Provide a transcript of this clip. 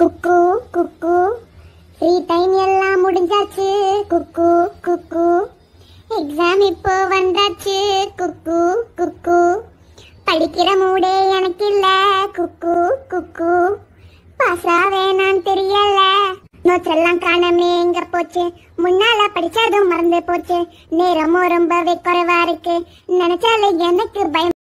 குக்கு குக்கு free time எல்லாம் முடிஞ்சாச்சு குக்கு குக்கு exam இப்போ வந்தாச்சு குக்கு குக்கு படிக்கிற மூடே எனக்கு இல்ல குக்கு குக்கு பாசா வேணான்னு தெரியல நோச்செல்லாம் காணமே எங்க போச்சு முன்னால படிச்சதும் மறந்து போச்சு நேரமும் ரொம்பவே குறைவா இருக்கு நினைச்சாலே எனக்கு பயம்